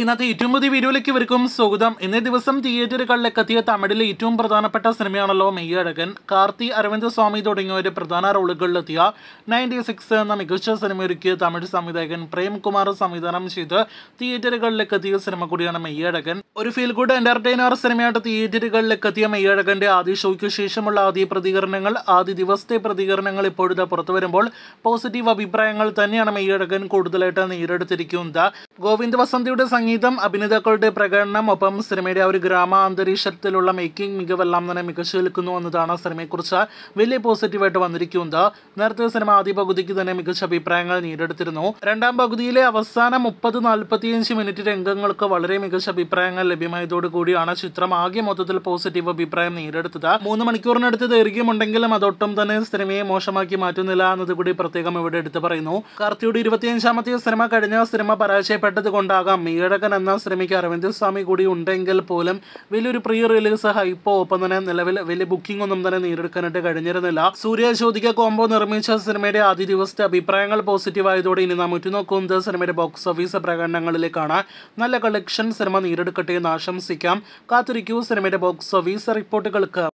ഇന്നത്തെ ഏറ്റവും പുതിയ വീഡിയോയിലേക്ക് ഇവർക്കും സ്വാഗതം ഇന്നേ ദിവസം തിയേറ്ററുകളിലേക്ക് എത്തിയ തമിഴിലെ ഏറ്റവും പ്രധാനപ്പെട്ട സിനിമയാണല്ലോ മെയ്യഴകൻ കാർത്തി അരവിന്ദ് സ്വാമി തുടങ്ങിയവരുടെ പ്രധാന റോളുകളിലെത്തിയ നയൻറ്റി സിക്സ് എന്ന മികച്ച ഒരുക്കിയ തമിഴ് സംവിധായകൻ പ്രേംകുമാർ സംവിധാനം ചെയ്ത് തിയേറ്ററുകളിലേക്ക് എത്തിയ സിനിമ കൂടിയാണ് മെയ്യഴകൻ ഒരു ഫീൽ ഗുഡ് എന്റർടൈനർ സിനിമയായിട്ട് തിയേറ്ററുകളിലേക്ക് എത്തിയ മെയ്യഴകന്റെ ആദ്യ ഷോയ്ക്ക് ശേഷമുള്ള ആദ്യ പ്രതികരണങ്ങൾ ആദ്യ ദിവസത്തെ പ്രതികരണങ്ങൾ ഇപ്പോഴത്തെ പുറത്തു വരുമ്പോൾ പോസിറ്റീവ് അഭിപ്രായങ്ങൾ തന്നെയാണ് മെയ്യഴകൻ കൂടുതലായിട്ട് നേരിടുത്തിരിക്കുന്നത് ഗോവിന്ദ് വസന്തിയുടെ സംഗീതം അഭിനേതാക്കളുടെ പ്രകടനം ഒപ്പം സിനിമയുടെ ഒരു ഗ്രാമ അന്തരീക്ഷത്തിലുള്ള മേക്കിംഗ് മികവെല്ലാം തന്നെ മികച്ചു നിൽക്കുന്നു എന്നതാണ് സിനിമയെക്കുറിച്ച് വലിയ പോസിറ്റീവായിട്ട് വന്നിരിക്കുന്നത് നേരത്തെ സിനിമ ആദ്യ പകുതിക്ക് തന്നെ മികച്ച അഭിപ്രായങ്ങൾ നേടിയെടുത്തിരുന്നു രണ്ടാം പകുതിയിലെ അവസാന മുപ്പത് നാൽപ്പത്തിയഞ്ച് മിനിറ്റ് രംഗങ്ങൾക്ക് വളരെ മികച്ച അഭിപ്രായങ്ങൾ ലഭ്യമായതോടുകൂടിയാണ് ചിത്രം ആകെ മൊത്തത്തിൽ പോസിറ്റീവ് അഭിപ്രായം നേടിയെടുത്തത് മൂന്ന് മണിക്കൂറിനടുത്ത് ദൈർഘ്യമുണ്ടെങ്കിലും അതൊട്ടും തന്നെ സിനിമയെ മോശമാക്കി മാറ്റുന്നില്ല എന്നതുകൂടി പ്രത്യേകം ഇവിടെ എടുത്തു പറയുന്നു കാർത്തിയുടെ ഇരുപത്തിയഞ്ചാമത്തെ സിനിമ കഴിഞ്ഞ സിനിമ പരാജയപ്പെട്ടത് കൊണ്ടാകാം മീയുടെ പുറത്തിറക്കാൻ എന്നാൽ ശ്രമിക്കുക അരവിന്ദ് സ്വാമി കൂടി ഉണ്ടെങ്കിൽ പോലും വലിയൊരു പ്രീ റിലീസ് ഹൈപ്പോ ഒപ്പം തന്നെ നിലവിൽ വലിയ ബുക്കിംഗ് ഒന്നും തന്നെ നേടിയെടുക്കാനായിട്ട് കഴിഞ്ഞിരുന്നില്ല സൂര്യ ജ്യോതിക കോംബോ നിർമ്മിച്ച സിനിമയുടെ ആദ്യ ദിവസത്തെ അഭിപ്രായങ്ങൾ പോസിറ്റീവ് ആയതോടെ ഇനി നാം ഉറ്റുനോക്കുന്നത് സിനിമയുടെ ബോക്സ് ഓഫീസ് പ്രകടനങ്ങളിലേക്കാണ് നല്ല കളക്ഷൻ സിനിമ നേടിയെടുക്കട്ടെ എന്ന് ആശംസിക്കാം കാത്തിരിക്കൂ സിനിമയുടെ ബോക്സ് ഓഫീസ് റിപ്പോർട്ടുകൾക്ക്